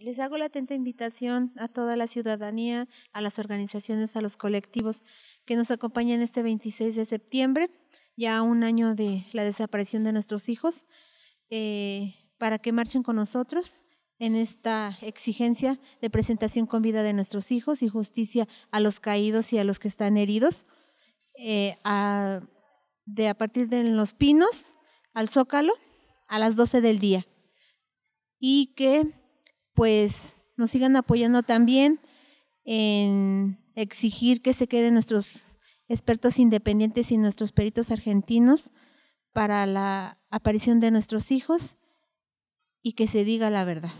Les hago la atenta invitación a toda la ciudadanía, a las organizaciones, a los colectivos que nos acompañan este 26 de septiembre, ya un año de la desaparición de nuestros hijos, eh, para que marchen con nosotros en esta exigencia de presentación con vida de nuestros hijos y justicia a los caídos y a los que están heridos, eh, de a partir de los pinos al zócalo a las 12 del día. Y que pues nos sigan apoyando también en exigir que se queden nuestros expertos independientes y nuestros peritos argentinos para la aparición de nuestros hijos y que se diga la verdad.